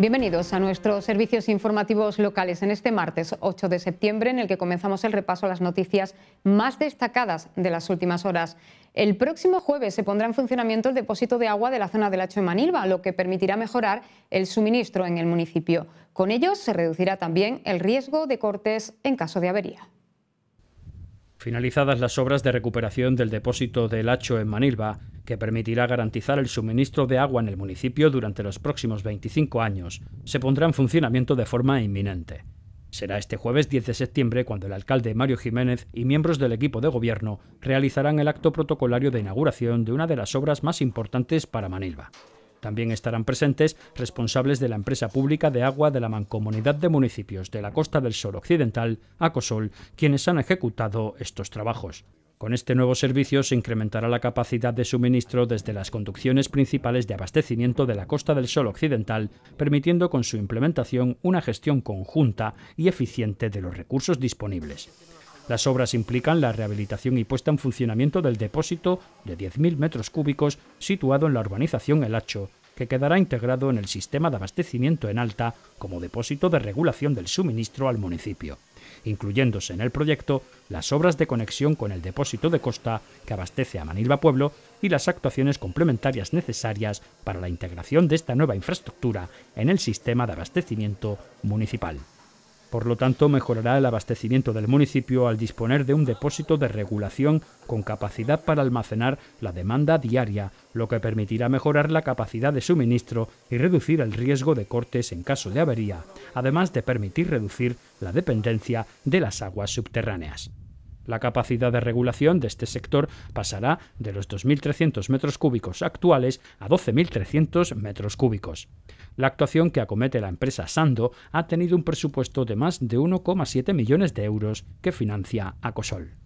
Bienvenidos a nuestros servicios informativos locales en este martes 8 de septiembre, en el que comenzamos el repaso a las noticias más destacadas de las últimas horas. El próximo jueves se pondrá en funcionamiento el depósito de agua de la zona del Hacho en Manilva, lo que permitirá mejorar el suministro en el municipio. Con ello se reducirá también el riesgo de cortes en caso de avería. Finalizadas las obras de recuperación del depósito del Hacho en Manilva, que permitirá garantizar el suministro de agua en el municipio durante los próximos 25 años, se pondrá en funcionamiento de forma inminente. Será este jueves 10 de septiembre cuando el alcalde Mario Jiménez y miembros del equipo de gobierno realizarán el acto protocolario de inauguración de una de las obras más importantes para Manilva. También estarán presentes responsables de la empresa pública de agua de la Mancomunidad de Municipios de la Costa del Sol Occidental, ACOSOL, quienes han ejecutado estos trabajos. Con este nuevo servicio se incrementará la capacidad de suministro desde las conducciones principales de abastecimiento de la Costa del Sol Occidental, permitiendo con su implementación una gestión conjunta y eficiente de los recursos disponibles. Las obras implican la rehabilitación y puesta en funcionamiento del depósito de 10.000 metros cúbicos situado en la urbanización El Hacho, que quedará integrado en el sistema de abastecimiento en alta como depósito de regulación del suministro al municipio incluyéndose en el proyecto las obras de conexión con el depósito de costa que abastece a Manilva Pueblo y las actuaciones complementarias necesarias para la integración de esta nueva infraestructura en el sistema de abastecimiento municipal. Por lo tanto, mejorará el abastecimiento del municipio al disponer de un depósito de regulación con capacidad para almacenar la demanda diaria, lo que permitirá mejorar la capacidad de suministro y reducir el riesgo de cortes en caso de avería, además de permitir reducir la dependencia de las aguas subterráneas. La capacidad de regulación de este sector pasará de los 2.300 metros cúbicos actuales a 12.300 metros cúbicos. La actuación que acomete la empresa Sando ha tenido un presupuesto de más de 1,7 millones de euros que financia Acosol.